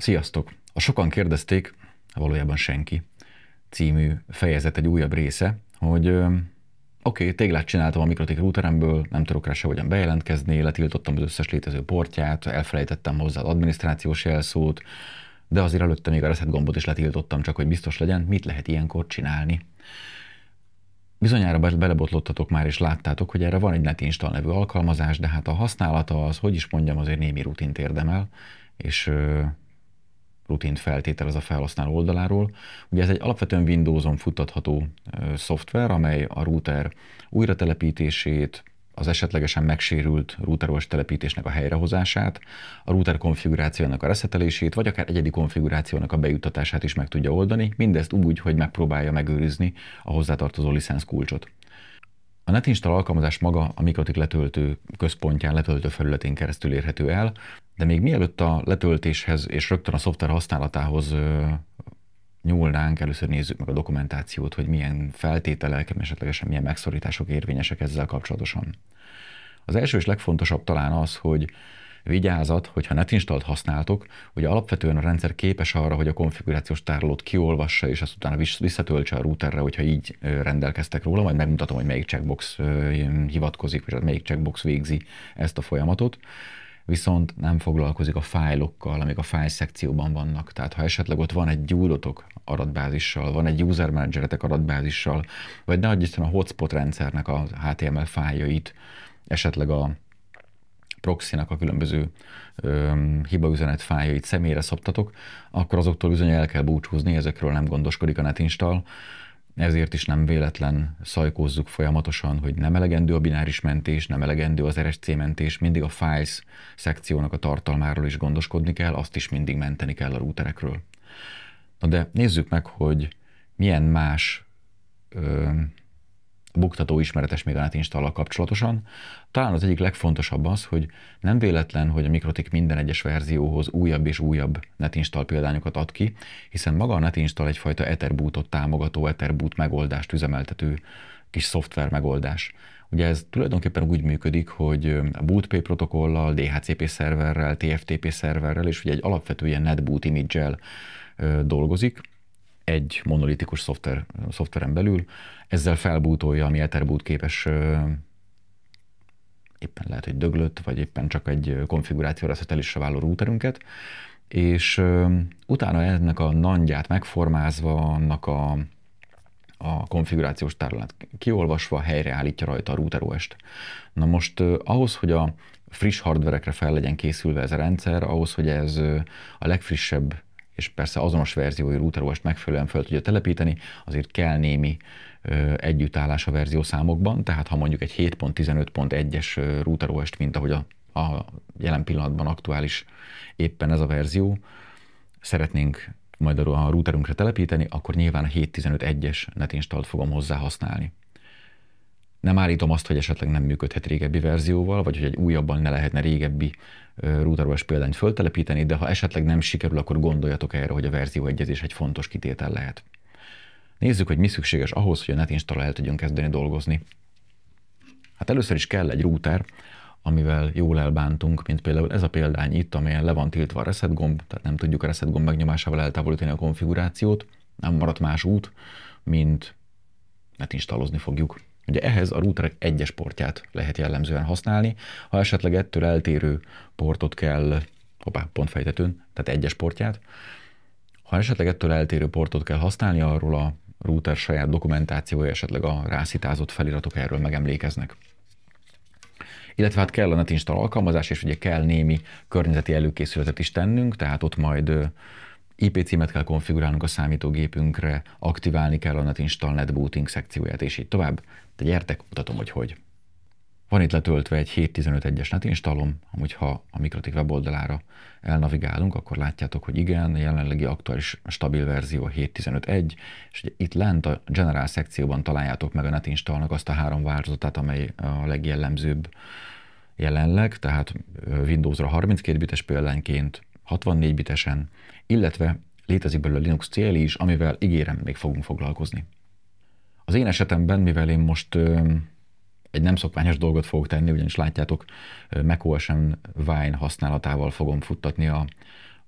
Sziasztok! A Sokan kérdezték, valójában senki, című fejezet egy újabb része, hogy oké, okay, téglát csináltam a mikrotik routeremből, nem tudok rá sehogyan bejelentkezni, letiltottam az összes létező portját, elfelejtettem hozzá az adminisztrációs jelszót, de azért előtte még a reset gombot is letiltottam, csak hogy biztos legyen, mit lehet ilyenkor csinálni. Bizonyára belebotlottatok már, és láttátok, hogy erre van egy netinstall nevű alkalmazás, de hát a használata az, hogy is mondjam, azért némi rutint érdemel, és rutint ez a felhasználó oldaláról. Ugye ez egy alapvetően Windows-on futtatható szoftver, amely a router újra telepítését, az esetlegesen megsérült routeros telepítésnek a helyrehozását, a router konfigurációnak a reszetelését, vagy akár egyedi konfigurációnak a bejuttatását is meg tudja oldani, mindezt úgy, hogy megpróbálja megőrizni a hozzátartozó licenc kulcsot. A netinstall alkalmazás maga a Mikrotik letöltő központján letöltő felületén keresztül érhető el, de még mielőtt a letöltéshez és rögtön a szoftver használatához nyúlnánk, először nézzük meg a dokumentációt, hogy milyen feltételek, esetlegesen milyen megszorítások érvényesek ezzel kapcsolatosan. Az első és legfontosabb talán az, hogy vigyázat, hogyha netinstalt használtok, hogy alapvetően a rendszer képes arra, hogy a konfigurációs tárolót kiolvassa, és azt utána visszatöltse a routerre, hogyha így rendelkeztek róla, majd megmutatom, hogy melyik checkbox hivatkozik, vagy melyik checkbox végzi ezt a folyamatot viszont nem foglalkozik a fájlokkal, amik a fájl szekcióban vannak. Tehát ha esetleg ott van egy gyúrotok adatbázissal, van egy user manageretek adatbázissal, vagy ne adj a hotspot rendszernek a HTML fájlait, esetleg a Proxynak a különböző öm, hibaüzenet fájait személyre szabtatok, akkor azoktól bizony el kell búcsúzni, ezekről nem gondoskodik a netinstall, ezért is nem véletlen szajkózzuk folyamatosan, hogy nem elegendő a bináris mentés, nem elegendő az RSC mentés, mindig a files szekciónak a tartalmáról is gondoskodni kell, azt is mindig menteni kell a routerekről. Na de nézzük meg, hogy milyen más ö, buktató ismeretes még a netinstallal kapcsolatosan. Talán az egyik legfontosabb az, hogy nem véletlen, hogy a Mikrotik minden egyes verzióhoz újabb és újabb netinstall példányokat ad ki, hiszen maga a netinstall egyfajta Etherbootot támogató, Etherboot megoldást üzemeltető kis szoftver megoldás. Ugye ez tulajdonképpen úgy működik, hogy a BootP protokollal, DHCP szerverrel, TFTP szerverrel, és ugye egy alapvető ilyen netboot image dolgozik, egy monolitikus szoftver, szoftveren belül, ezzel felbútolja, ami Etherboot képes éppen lehet, hogy döglött, vagy éppen csak egy konfigurációra szetelésre váló routerünket, és utána ennek a nangyát megformázva, annak a, a konfigurációs tárolát kiolvasva helyreállítja rajta a router OS-t. Na most ahhoz, hogy a friss hardverekre fel legyen készülve ez a rendszer, ahhoz, hogy ez a legfrissebb és persze azonos verziói RouterOS-t megfelelően fel tudja telepíteni, azért kell némi együttállás a verziószámokban, tehát ha mondjuk egy 7.15.1-es routeros mint ahogy a, a jelen pillanatban aktuális éppen ez a verzió, szeretnénk majd a routerünkre telepíteni, akkor nyilván a 7.15.1-es netinstalt fogom hozzá használni. Nem állítom azt, hogy esetleg nem működhet régebbi verzióval, vagy hogy egy újabban ne lehetne régebbi routeros példányt föltelepíteni, de ha esetleg nem sikerül, akkor gondoljatok erre, hogy a verzió egyezés egy fontos kitétel lehet. Nézzük, hogy mi szükséges ahhoz, hogy a netinstall el tudjon kezdeni dolgozni. Hát először is kell egy router, amivel jól elbántunk, mint például ez a példány itt, amelyen le van tiltva a reset gomb, tehát nem tudjuk a reset gomb megnyomásával eltávolítani a konfigurációt, nem maradt más út, mint netinstallozni fogjuk. Ugye ehhez a routerek egyes portját lehet jellemzően használni, ha esetleg ettől eltérő portot kell, hoppá, pont fejtetőn, tehát egyes portját, ha esetleg ettől eltérő portot kell használni, arról a router saját dokumentációja, esetleg a rászitázott feliratok erről megemlékeznek. Illetve hát kell a netinstall alkalmazás, és ugye kell némi környezeti előkészületet is tennünk, tehát ott majd IP címet kell konfigurálnunk a számítógépünkre, aktiválni kell a Netinstall Netbooting szekcióját, és így tovább. De gyertek, mutatom, hogy hogy. Van itt letöltve egy 7.15.1-es netinstalom, amúgy ha a Mikrotik weboldalára elnavigálunk, akkor látjátok, hogy igen, jelenlegi aktuális stabil verzió 7.15.1, és ugye itt lent a General szekcióban találjátok meg a netinstalnak azt a három változatát, amely a legjellemzőbb jelenleg, tehát Windowsra 32 bites példányként, 64 bitesen, illetve létezik belőle Linux CLI is, amivel ígérem, még fogunk foglalkozni. Az én esetemben, mivel én most egy nem szokványos dolgot fogok tenni, ugyanis látjátok, macOS-en Wine használatával fogom futtatni a,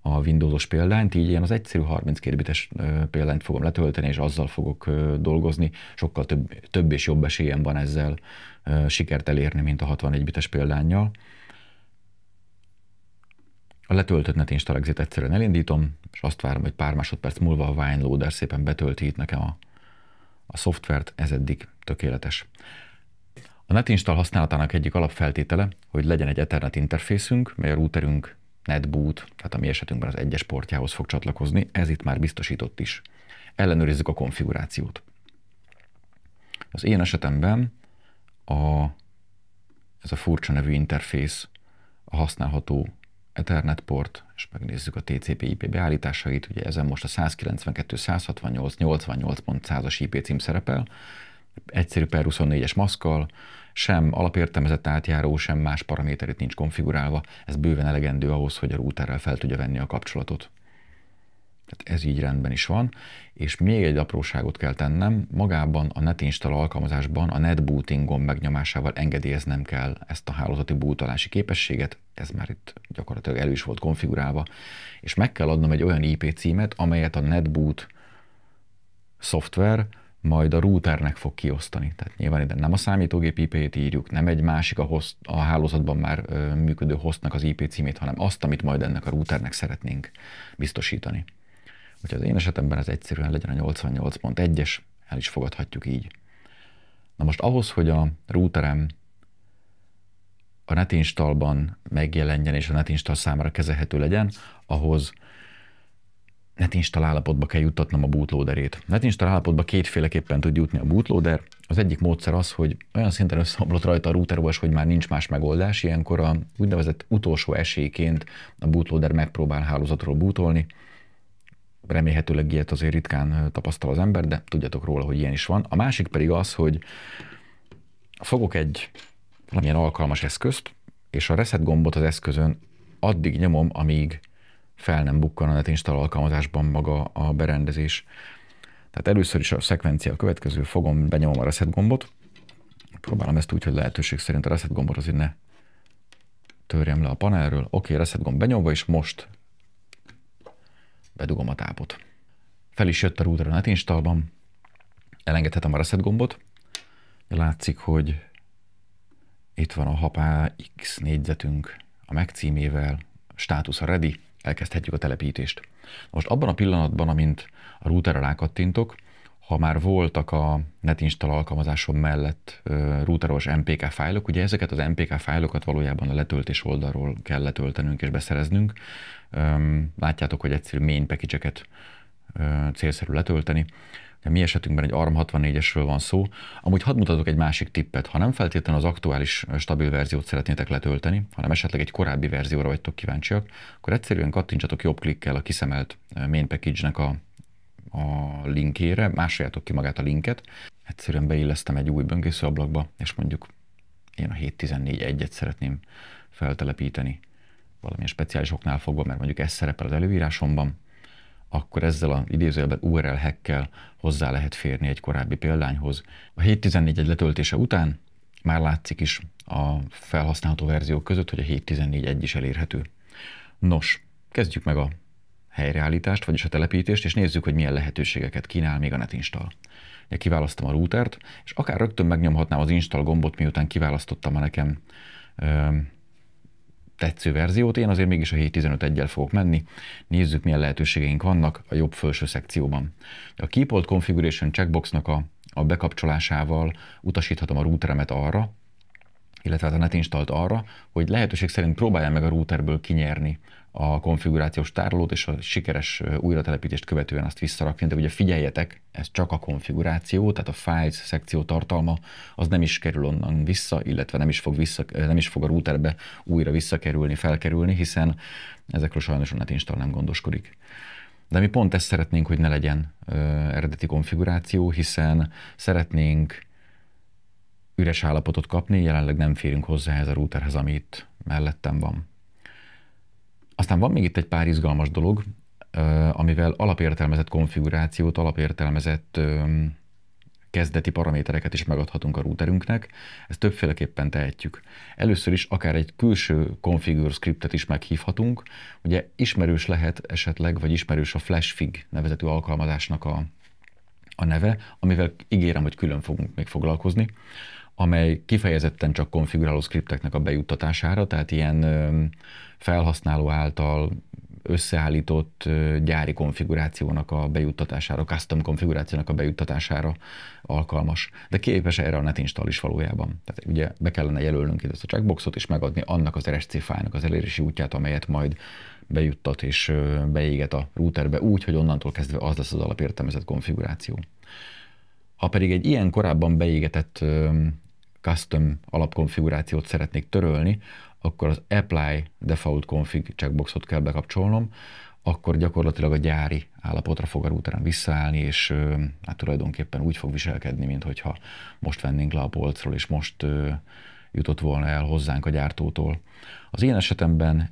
a Windows-os példányt, így én az egyszerű 32 bites példányt fogom letölteni, és azzal fogok dolgozni. Sokkal több, több és jobb esélyem van ezzel sikert elérni, mint a 61 bites példányjal. A letöltött netén Starexit egyszerűen elindítom, és azt várom, hogy pár másodperc múlva a Wine Loader szépen betölti itt nekem a, a szoftvert, ez eddig tökéletes. A netinstall használatának egyik alapfeltétele, hogy legyen egy Ethernet interfészünk, mely a routerünk netboot, tehát a mi esetünkben az egyes portjához fog csatlakozni, ez itt már biztosított is. Ellenőrizzük a konfigurációt. Az én esetemben a, ez a furcsa nevű interfész a használható Ethernet port, és megnézzük a TCP IP beállításait, ugye ezen most a 19216888100 pont 100-as IP cím szerepel, egyszerű per 24-es maszkal, sem alapértelmezett átjáró, sem más paraméterét nincs konfigurálva, ez bőven elegendő ahhoz, hogy a routerrel fel tudja venni a kapcsolatot. Tehát ez így rendben is van. És még egy apróságot kell tennem, magában a netinstall alkalmazásban a gomb megnyomásával engedélyeznem kell ezt a hálózati bootolási képességet, ez már itt gyakorlatilag elő is volt konfigurálva, és meg kell adnom egy olyan IP címet, amelyet a netboot szoftver majd a routernek fog kiosztani. Tehát nyilván ide nem a számítógép IP-t írjuk, nem egy másik a, host, a hálózatban már ö, működő hostnak az IP címét, hanem azt, amit majd ennek a routernek szeretnénk biztosítani. Hogyha az én esetemben ez egyszerűen legyen a 88.1-es, el is fogadhatjuk így. Na most ahhoz, hogy a routerem a netinstallban megjelenjen és a netinstall számára kezelhető legyen, ahhoz netinstall állapotba kell juttatnom a bootloaderét. Netinstall állapotba kétféleképpen tud jutni a bootloader. Az egyik módszer az, hogy olyan szinten összeomlott rajta a router OS, hogy már nincs más megoldás, ilyenkor a úgynevezett utolsó esélyként a bootloader megpróbál hálózatról bootolni, Remélhetőleg ilyet azért ritkán tapasztal az ember, de tudjatok róla, hogy ilyen is van. A másik pedig az, hogy fogok egy valamilyen alkalmas eszközt, és a reset gombot az eszközön addig nyomom, amíg fel nem bukkan a netinstall alkalmazásban maga a berendezés. Tehát először is a szekvencia a következő, fogom, benyomom a reset gombot, próbálom ezt úgy, hogy lehetőség szerint a reset gombot azért ne törjem le a panelről. Oké, okay, reset gomb benyomva, és most bedugom a tápot. fel is jött a router a netinstallban, elengedhetem a reset gombot, látszik, hogy itt van a HAPA X négyzetünk a megcímével, státusz a ready, elkezdhetjük a telepítést. Most abban a pillanatban, amint a routerre rákattintok, ha már voltak a netinstall alkalmazásom mellett routeros MPK fájlok, ugye ezeket az MPK fájlokat valójában a letöltés oldalról kell letöltenünk és beszereznünk. Látjátok, hogy egyszerű main package célszerű letölteni. De mi esetünkben egy ARM64-esről van szó. Amúgy hadd mutatok egy másik tippet. Ha nem feltétlenül az aktuális stabil verziót szeretnétek letölteni, hanem esetleg egy korábbi verzióra vagytok kíváncsiak, akkor egyszerűen kattintsatok jobb klikkel a kiszemelt main package-nek a a linkére, másoljátok ki magát a linket, egyszerűen beillesztem egy új böngésző ablakba, és mondjuk én a 714 et szeretném feltelepíteni valamilyen speciális oknál fogva, mert mondjuk ez szerepel az előírásomban, akkor ezzel a idézőjelben URL hackkel hozzá lehet férni egy korábbi példányhoz. A 714 egy letöltése után már látszik is a felhasználható verziók között, hogy a 714 egy is elérhető. Nos, kezdjük meg a helyreállítást, vagyis a telepítést, és nézzük, hogy milyen lehetőségeket kínál még a netinstall. Ugye kiválasztom a routert, és akár rögtön megnyomhatnám az install gombot, miután kiválasztottam a nekem ö, tetsző verziót. Én azért mégis a 7.15.1-el fogok menni. Nézzük, milyen lehetőségeink vannak a jobb felső szekcióban. A Keyboard Configuration checkboxnak a, a bekapcsolásával utasíthatom a routeremet arra, illetve hát a netinstalt arra, hogy lehetőség szerint próbálja meg a routerből kinyerni a konfigurációs tárolót, és a sikeres újratelepítést követően azt visszarakni, de ugye figyeljetek, ez csak a konfiguráció, tehát a files szekció tartalma, az nem is kerül onnan vissza, illetve nem is fog, vissza, nem is fog a routerbe újra visszakerülni, felkerülni, hiszen ezekről sajnos a netinstall nem gondoskodik. De mi pont ezt szeretnénk, hogy ne legyen ö, eredeti konfiguráció, hiszen szeretnénk üres állapotot kapni, jelenleg nem férünk hozzá ehhez a routerhez, ami itt mellettem van. Aztán van még itt egy pár izgalmas dolog, amivel alapértelmezett konfigurációt, alapértelmezett kezdeti paramétereket is megadhatunk a routerünknek, ezt többféleképpen tehetjük. Először is akár egy külső configure scriptet is meghívhatunk, ugye ismerős lehet esetleg, vagy ismerős a FlashFig nevezetű alkalmazásnak a, a neve, amivel ígérem, hogy külön fogunk még foglalkozni amely kifejezetten csak konfiguráló skripteknek a bejuttatására, tehát ilyen felhasználó által összeállított gyári konfigurációnak a bejuttatására, custom konfigurációnak a bejuttatására alkalmas. De képes erre a netinstall is valójában. Tehát ugye be kellene jelölnünk itt ezt a checkboxot, és megadni annak az RSC fájnak az elérési útját, amelyet majd bejuttat és beéget a routerbe úgy, hogy onnantól kezdve az lesz az alapértelmezett konfiguráció. Ha pedig egy ilyen korábban beégetett custom alapkonfigurációt szeretnék törölni, akkor az apply default config checkboxot kell bekapcsolnom, akkor gyakorlatilag a gyári állapotra fog a routeren visszaállni, és hát tulajdonképpen úgy fog viselkedni, mintha most vennénk le a polcról, és most jutott volna el hozzánk a gyártótól. Az én esetemben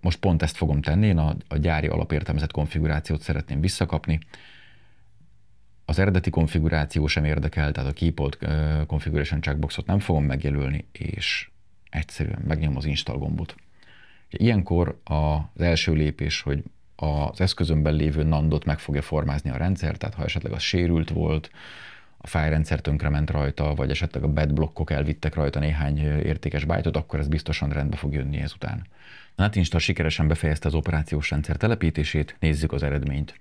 most pont ezt fogom tenni, én a, a gyári alapértelmezett konfigurációt szeretném visszakapni, az eredeti konfiguráció sem érdekel, tehát a Keyboard Configuration Checkboxot nem fogom megjelölni, és egyszerűen megnyom az install gombot. Ilyenkor az első lépés, hogy az eszközönben lévő nandot meg fogja formázni a rendszer, tehát ha esetleg az sérült volt, a fájrendszer tönkrement rajta, vagy esetleg a bad blokkok elvittek rajta néhány értékes bájtot, akkor ez biztosan rendbe fog jönni ezután. A NetInstall hát sikeresen befejezte az operációs rendszer telepítését, nézzük az eredményt.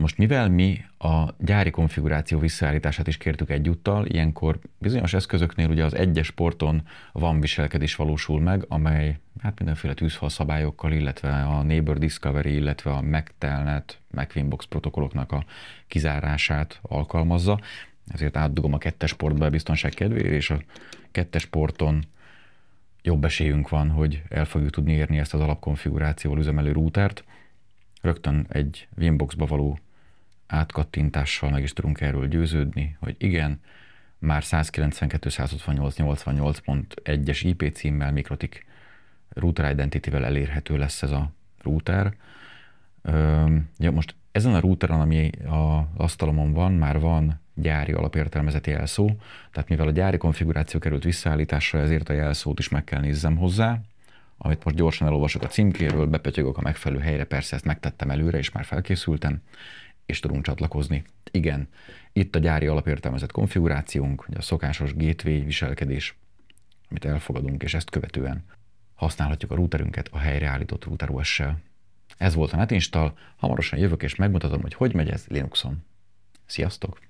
Most mivel mi a gyári konfiguráció visszaállítását is kértük egyúttal, ilyenkor bizonyos eszközöknél ugye az egyes porton van viselkedés valósul meg, amely hát mindenféle tűzfal szabályokkal, illetve a Neighbor Discovery, illetve a megtelnet, megwinbox protokolloknak a kizárását alkalmazza. Ezért átdugom a kettes portba a biztonság kedvéért, és a kettes porton jobb esélyünk van, hogy el fogjuk tudni érni ezt az alapkonfigurációval üzemelő rútert. Rögtön egy Winboxba való átkattintással meg is tudunk erről győződni, hogy igen, már 192168881 es IP címmel Mikrotik Router Identity-vel elérhető lesz ez a router. Ja, most ezen a routeren, ami a asztalomon van, már van gyári alapértelmezett jelszó, tehát mivel a gyári konfiguráció került visszaállításra, ezért a jelszót is meg kell nézzem hozzá, amit most gyorsan elolvasok a címkéről, bepötyögök a megfelelő helyre, persze ezt megtettem előre, és már felkészültem, és tudunk csatlakozni. Igen, itt a gyári alapértelmezett konfigurációnk, a szokásos gateway viselkedés, amit elfogadunk, és ezt követően használhatjuk a routerünket a helyreállított router OS-sel. Ez volt a netinstall, hamarosan jövök és megmutatom, hogy hogy megy ez Linuxon. Sziasztok!